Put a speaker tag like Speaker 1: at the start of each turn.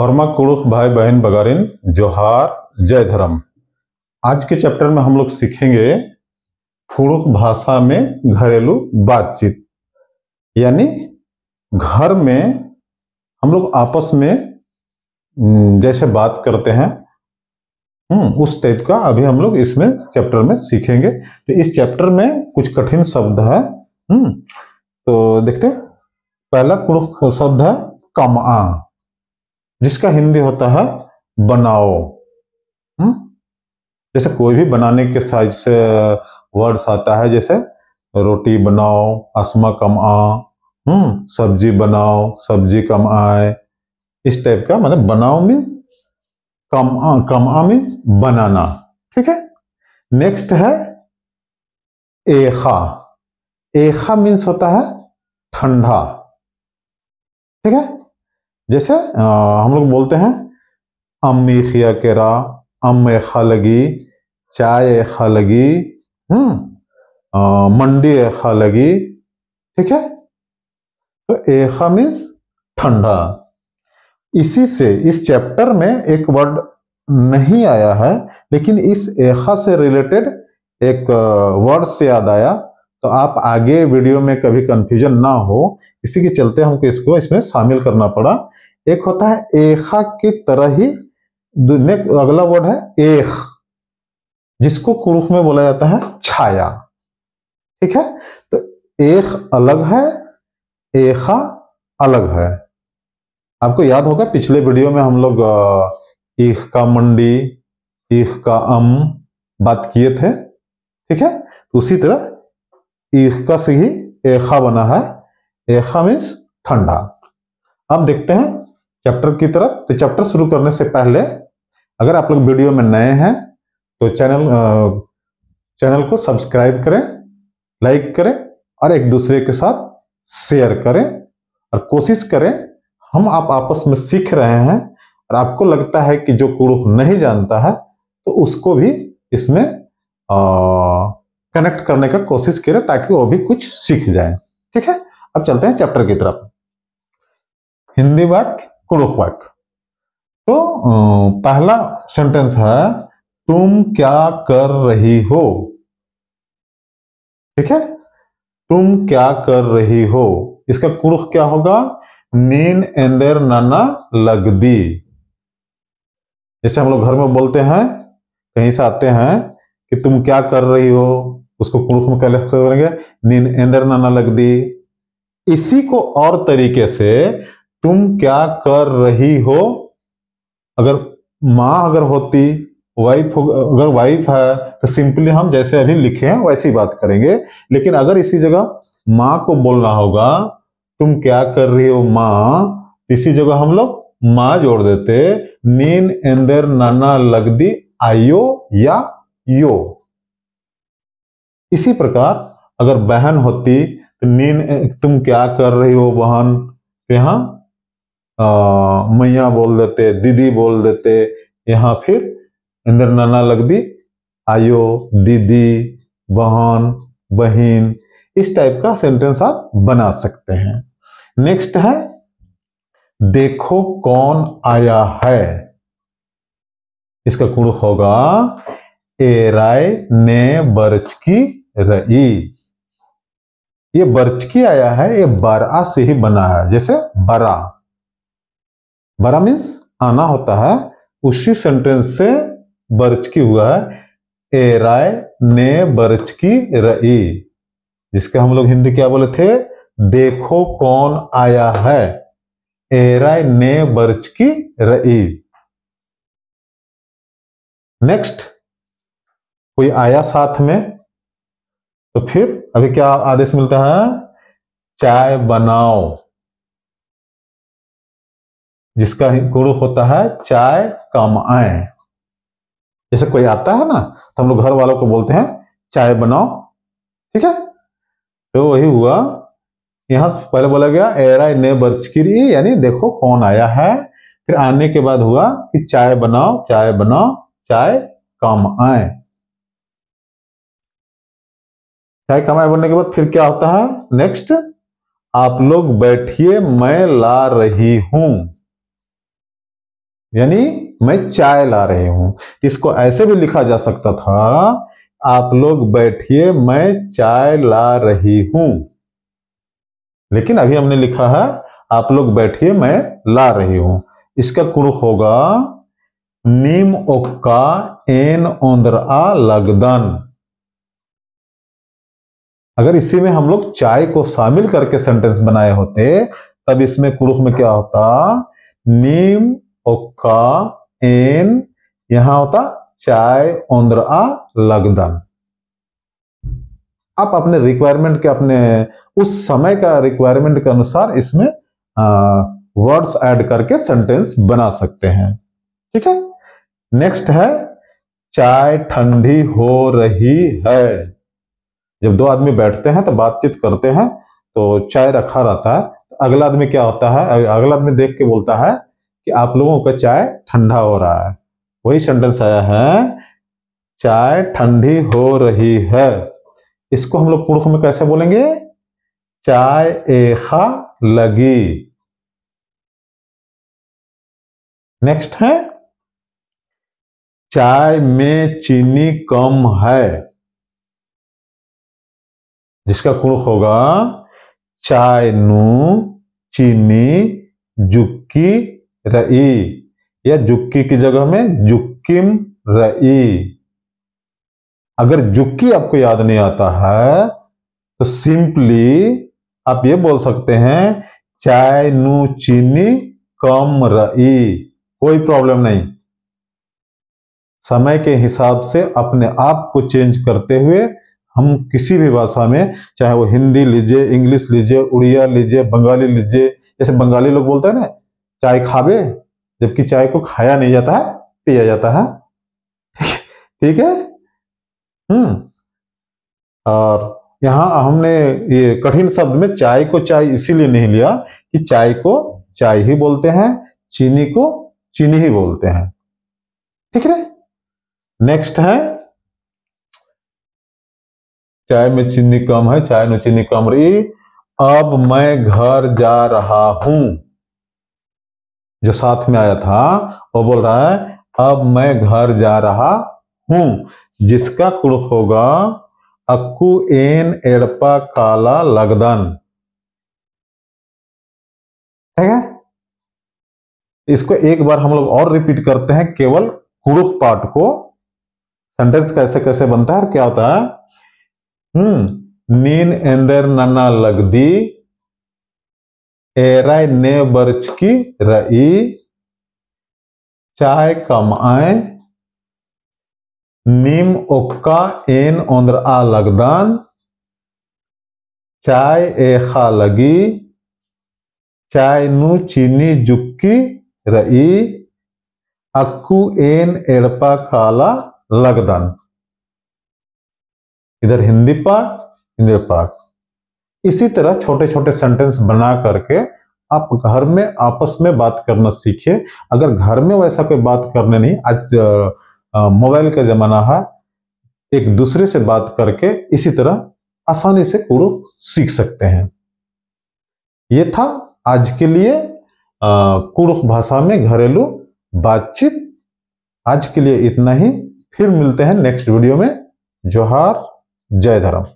Speaker 1: हरमा कुड़ुख भाई बहन बगारिन जोहार जय धर्म आज के चैप्टर में हम लोग सीखेंगे कुड़ुख भाषा में घरेलू बातचीत यानी घर में हम लोग आपस में हम्म, जैसे बात करते हैं हम्म उस टाइप का अभी हम लोग इसमें चैप्टर में सीखेंगे तो इस चैप्टर में कुछ कठिन शब्द है हम्म तो देखते पहला कुड़ुख शब्द है कम आ जिसका हिंदी होता है बनाओ हुँ? हम्म? जैसे कोई भी बनाने के साइज से वर्ड्स आता है जैसे रोटी बनाओ आसमा कम आ हम्म सब्जी बनाओ सब्जी कम आए इस टाइप का मतलब बनाओ मीन्स कम आ कम आ मीन्स बनाना ठीक है नेक्स्ट है एखा एखा मीन्स होता है ठंडा ठीक है जैसे आ, हम लोग बोलते हैं अम्मी खिया केरा अम खलगी लगी चाय खा लगी हम्म मंडी एखा लगी ठीक है तो एखा मीन्स ठंडा इसी से इस चैप्टर में एक वर्ड नहीं आया है लेकिन इस एखा से रिलेटेड एक वर्ड से याद आया तो आप आगे वीडियो में कभी कंफ्यूजन ना हो इसी के चलते हमको इसको इसमें शामिल करना पड़ा एक होता है एखा की तरह ही अगला वर्ड है एख जिसको कुरुख में बोला जाता है छाया ठीक है तो एख अलग है एखा अलग है आपको याद होगा पिछले वीडियो में हम लोग ईख का मंडी ईख का अम बात किए थे ठीक है तो उसी तरह ईख का से ही एखा बना है एखा मीन्स ठंडा अब देखते हैं चैप्टर की तरफ तो चैप्टर शुरू करने से पहले अगर आप लोग वीडियो में नए हैं तो चैनल चैनल को सब्सक्राइब करें लाइक करें और एक दूसरे के साथ शेयर करें और कोशिश करें हम आप आपस में सीख रहे हैं और आपको लगता है कि जो कुरुख नहीं जानता है तो उसको भी इसमें कनेक्ट करने का कोशिश करें ताकि वो भी कुछ सीख जाए ठीक है अब चलते हैं चैप्टर की तरफ हिंदी वाक्य कुड़ुकवाक तो पहला सेंटेंस है तुम क्या कर रही हो ठीक है तुम क्या कर रही हो इसका कुरुख क्या होगा नीन एंदेर नाना लग दी जैसे हम लोग घर में बोलते हैं कहीं से आते हैं कि तुम क्या कर रही हो उसको कुरुख में कैलेक्ट करेंगे नीन एंदेर नाना लग दी इसी को और तरीके से तुम क्या कर रही हो अगर माँ अगर होती वाइफ अगर वाइफ है तो सिंपली हम जैसे अभी लिखे हैं वैसी बात करेंगे लेकिन अगर इसी जगह माँ को बोलना होगा तुम क्या कर रही हो माँ इसी जगह हम लोग माँ जोड़ देते नीन एंदर नाना लग दी आयो या यो इसी प्रकार अगर बहन होती तो नीन तुम क्या कर रही हो बहन यहां मैया बोल देते दीदी बोल देते यहाँ फिर इंद्र नाना लग दी आयो दीदी बहन बहन इस टाइप का सेंटेंस आप बना सकते हैं नेक्स्ट है देखो कौन आया है इसका कुड़ होगा ए राय ने बर्च की रई ये बर्च की आया है ये बारा से ही बना है जैसे बरा बरा मीन्स आना होता है उसी सेंटेंस से बर्च की हुआ है ए राय ने बर्च की रई जिसके हम लोग हिंदी क्या बोले थे देखो कौन आया है राय ने बर्च की रई नेक्स्ट कोई आया साथ में तो फिर अभी क्या आदेश मिलता है चाय बनाओ जिसका गुण होता है चाय कम आए जैसे कोई आता है ना तो हम लोग घर वालों को बोलते हैं चाय बनाओ ठीक है तो वही हुआ यहां पहले बोला गया एरा ने बर्चकिरी यानी देखो कौन आया है फिर आने के बाद हुआ कि चाय बनाओ चाय बनाओ चाय कम आए चाय कम आए बनने के बाद फिर क्या होता है नेक्स्ट आप लोग बैठिए मैं ला रही हूं यानी मैं चाय ला रही हूं इसको ऐसे भी लिखा जा सकता था आप लोग बैठिए मैं चाय ला रही हूं लेकिन अभी हमने लिखा है आप लोग बैठिए मैं ला रही हूं इसका कुरु होगा नीम ओक्का एन ओंदर आ लगदन अगर इसी में हम लोग चाय को शामिल करके सेंटेंस बनाए होते तब इसमें कुरुख में क्या होता नीम का एन यहां होता चाय ओंद्र आ लगदन आप अपने रिक्वायरमेंट के अपने उस समय का रिक्वायरमेंट के अनुसार इसमें वर्ड्स ऐड करके सेंटेंस बना सकते हैं ठीक है नेक्स्ट है चाय ठंडी हो रही है जब दो आदमी बैठते हैं तो बातचीत करते हैं तो चाय रखा रहता है अगला आदमी क्या होता है अगला आदमी देख के बोलता है कि आप लोगों का चाय ठंडा हो रहा है वही सेंटेंस आया है चाय ठंडी हो रही है इसको हम लोग पुरुख में कैसे बोलेंगे चाय एखा लगी नेक्स्ट है चाय में चीनी कम है जिसका कुरुख होगा चाय नू चीनी जुक्की रई या जुक्की की जगह में जुक्किम रई अगर जुक्की आपको याद नहीं आता है तो सिंपली आप ये बोल सकते हैं चाय नू चीनी कम रई कोई प्रॉब्लम नहीं समय के हिसाब से अपने आप को चेंज करते हुए हम किसी भी भाषा में चाहे वो हिंदी लीजिए इंग्लिश लीजिए उड़िया लीजिए बंगाली लीजिए जैसे बंगाली लोग बोलते हैं ना चाय खावे जबकि चाय को खाया नहीं जाता है पिया जाता है ठीक है हम्म और यहां हमने ये कठिन शब्द में चाय को चाय इसीलिए नहीं लिया कि चाय को चाय ही बोलते हैं चीनी को चीनी ही बोलते हैं ठीक है नेक्स्ट है चाय में चीनी कम है चाय में चीनी कम रही अब मैं घर जा रहा हूं जो साथ में आया था वो बोल रहा है अब मैं घर जा रहा हूं जिसका कुल होगा अक्कू एन एड़पा काला लगदन ठीक है इसको एक बार हम लोग और रिपीट करते हैं केवल कुरुख पार्ट को सेंटेंस कैसे कैसे बनता है और क्या होता है हम्म नीन एंदर नन्ना लगदी एराय ने बर्च की रई चाय कम आए नीम ओक्का एन ओंद्र आ लगदान चाय ए खा लगी चाय नु चीनी जुक्की रई अक्कू एन एड़पा काला लगदान इधर हिंदी पाठ इंद्र पाठ इसी तरह छोटे छोटे सेंटेंस बना करके आप घर में आपस में बात करना सीखिए अगर घर में वैसा कोई बात करने नहीं आज मोबाइल का जमाना है एक दूसरे से बात करके इसी तरह आसानी से कुरु सीख सकते हैं ये था आज के लिए कुरुख भाषा में घरेलू बातचीत आज के लिए इतना ही फिर मिलते हैं नेक्स्ट वीडियो में जोहार जय धर्म